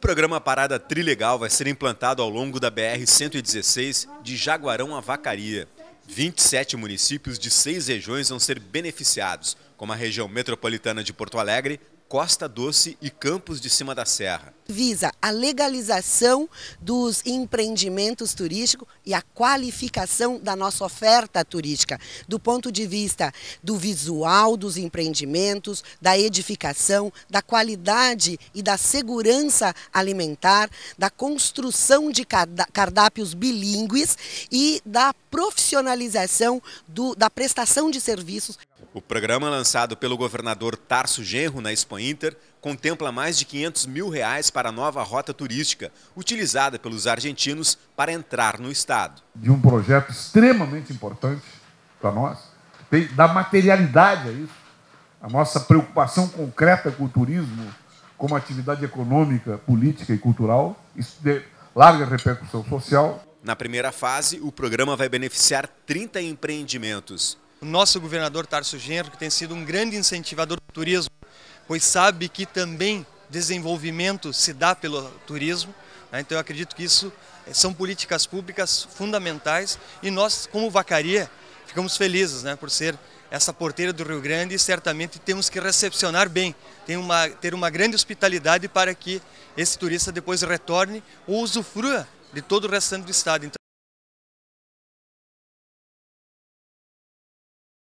programa Parada Trilegal vai ser implantado ao longo da BR-116 de Jaguarão a Vacaria. 27 municípios de seis regiões vão ser beneficiados, como a região metropolitana de Porto Alegre, Costa Doce e Campos de Cima da Serra. Visa a legalização dos empreendimentos turísticos e a qualificação da nossa oferta turística, do ponto de vista do visual dos empreendimentos, da edificação, da qualidade e da segurança alimentar, da construção de cardápios bilíngues e da profissionalização do, da prestação de serviços. O programa lançado pelo governador Tarso Genro na Expo Inter contempla mais de 500 mil reais para a nova rota turística, utilizada pelos argentinos para entrar no estado. De um projeto extremamente importante para nós, tem, dá materialidade a isso. A nossa preocupação concreta com o turismo como atividade econômica, política e cultural, isso de larga repercussão social. Na primeira fase, o programa vai beneficiar 30 empreendimentos o nosso governador Tarso Genro, que tem sido um grande incentivador do turismo, pois sabe que também desenvolvimento se dá pelo turismo. Né? Então eu acredito que isso eh, são políticas públicas fundamentais e nós, como Vacaria, ficamos felizes né? por ser essa porteira do Rio Grande e certamente temos que recepcionar bem, uma, ter uma grande hospitalidade para que esse turista depois retorne ou usufrua de todo o restante do estado. Então,